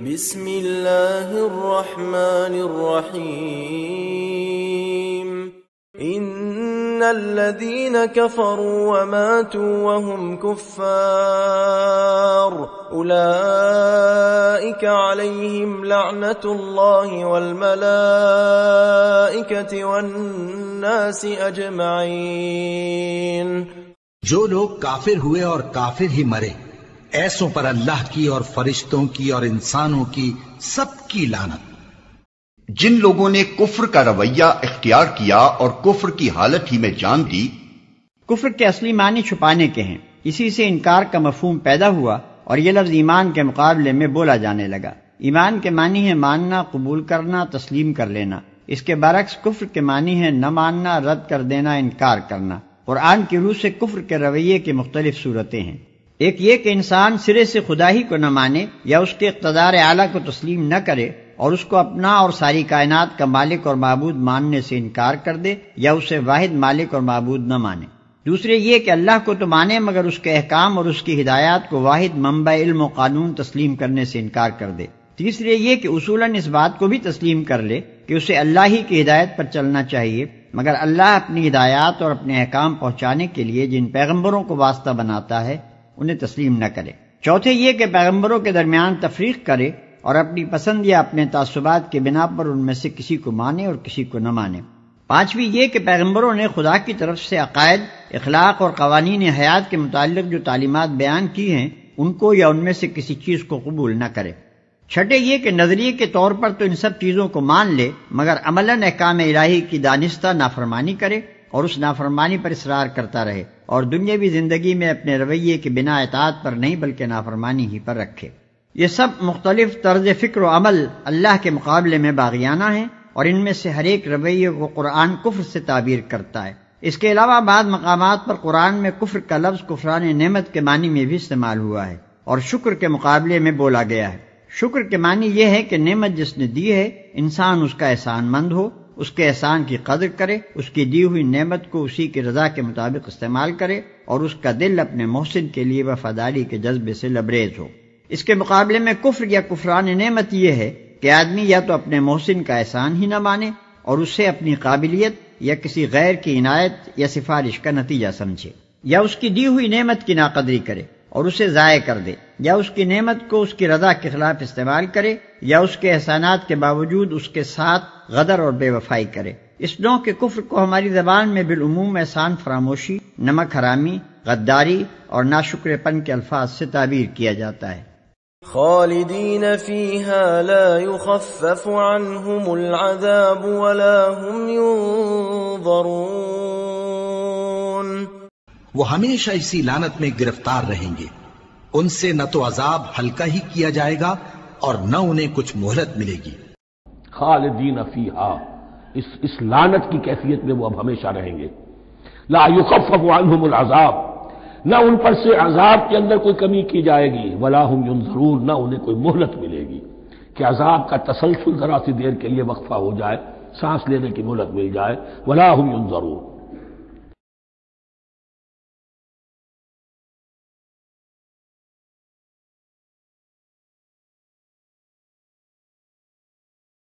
بسم الله الرحمن الرحيم إن الذين كفروا وماتوا وهم كفار أولئك عليهم لعنة الله والملائكة والناس أجمعين جو لوگ کافر ہوئے اور کافر ہی مرے ایسوں پر اللہ کی اور فرشتوں کی اور انسانوں کی سب کی لانت جن لوگوں نے کفر کا رویہ اختیار کیا اور کفر کی حالت ہی میں جان دی کفر کے اصلی معنی چھپانے کے ہیں اسی سے انکار کا مفہوم پیدا ہوا اور یہ لفظ ایمان کے مقابلے میں بولا جانے لگا ایمان کے معنی ہے ماننا قبول کرنا تسلیم کر لینا اس کے برعکس کفر کے معنی ہے نہ ماننا رد کر دینا انکار کرنا اور کی روح سے کفر کے رویے کے مختلف صورتیں ہیں ایک یہ کہ انسان سرے سے خدا ہی کو نہ مانے یا اس کے اقتدار اعلیٰ کو تسلیم نہ کرے اور اس کو اپنا اور ساری کائنات کا مالک اور معبود ماننے سے انکار کر دے یا اسے واحد مالک اور معبود نہ مانے دوسرے یہ کہ اللہ کو تو مانے مگر اس کے احکام اور اس کی ہدایات کو واحد منبع علم و قانون تسلیم کرنے سے انکار کر دے تیسرے یہ کہ اصولاً اس بات کو بھی تسلیم کر لے کہ اسے اللہ ہی کی ہدایت پر چلنا چاہیے مگر اللہ اپنی ہدایات اور اپنے احکام پہنچانے کے لیے جن پیغمبروں کو واسطہ بناتا ہے انہیں تسلیم نہ کرے چوتھے یہ کہ پیغمبروں کے درمیان تفریق کرے اور اپنی پسند یا اپنے تعصبات کے بنا پر ان میں سے کسی کو مانے اور کسی کو نہ مانے پانچویں یہ کہ پیغمبروں نے خدا کی طرف سے عقائد اخلاق اور قوانین حیات کے متعلق جو تعلیمات بیان کی ہیں ان کو یا ان میں سے کسی چیز کو قبول نہ کرے چھٹے یہ کہ نظریے کے طور پر تو ان سب چیزوں کو مان لے مگر عملاً احکام الہی کی دانستہ نافرمانی کرے اور اس نافرمانی پر اصرار کرتا رہے اور دنیاوی زندگی میں اپنے رویے کے بنا اطاعت پر نہیں بلکہ نافرمانی ہی پر رکھے یہ سب مختلف طرز فکر و عمل اللہ کے مقابلے میں باغیانہ ہیں اور ان میں سے ہر ایک رویے کو قرآن کفر سے تعبیر کرتا ہے اس کے علاوہ بعض مقامات پر قرآن میں کفر کا لفظ کفران نعمت کے معنی میں بھی استعمال ہوا ہے اور شکر کے مقابلے میں بولا گیا ہے شکر کے معنی یہ ہے کہ نعمت جس نے دی ہے انسان اس کا احسان مند ہو اس کے احسان کی قدر کرے اس کی دی ہوئی نعمت کو اسی کی رضا کے مطابق استعمال کرے اور اس کا دل اپنے محسن کے لیے وفاداری کے جذبے سے لبریز ہو اس کے مقابلے میں کفر یا کفران نعمت یہ ہے کہ آدمی یا تو اپنے محسن کا احسان ہی نہ مانے اور اسے اپنی قابلیت یا کسی غیر کی عنایت یا سفارش کا نتیجہ سمجھے یا اس کی دی ہوئی نعمت کی ناقدری کرے اور اسے ضائع کر دے یا اس کی نعمت کو اس کی رضا کے خلاف استعمال کرے یا اس کے احسانات کے باوجود اس کے ساتھ غدر اور بے وفائی کرے اس نو کے کفر کو ہماری زبان میں بالعموم احسان فراموشی نمک حرامی غداری اور ناشکر پن کے الفاظ سے تعبیر کیا جاتا ہے خالدین لا یخفف العذاب ولا ينظرون وہ ہمیشہ اسی لانت میں گرفتار رہیں گے ان سے نہ تو عذاب ہلکا ہی کیا جائے گا اور نہ انہیں کچھ مہلت ملے گی خالدین فیہا اس لانت کی کیفیت میں وہ اب ہمیشہ رہیں گے لا العذاب نہ ان پر سے عذاب کے اندر کوئی کمی کی جائے گی ولا هم ینظرون نہ انہیں کوئی مہلت ملے گی کہ عذاب کا تسلسل ذرا سی دیر کے لیے وقفہ ہو جائے سانس لینے کی مہلت مل جائے ولا هم ینظرون